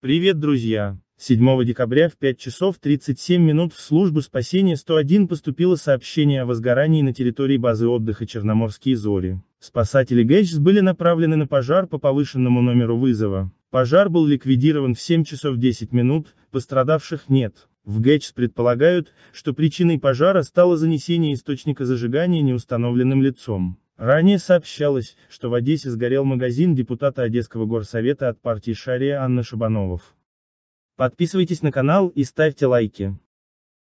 Привет, друзья! 7 декабря в 5 часов 37 минут в службу спасения 101 поступило сообщение о возгорании на территории базы отдыха Черноморские зори. Спасатели ГЭЧС были направлены на пожар по повышенному номеру вызова. Пожар был ликвидирован в 7 часов 10 минут, пострадавших нет. В ГЭЧС предполагают, что причиной пожара стало занесение источника зажигания неустановленным лицом. Ранее сообщалось, что в Одессе сгорел магазин депутата Одесского горсовета от партии Шария Анны Шабановов. Подписывайтесь на канал и ставьте лайки.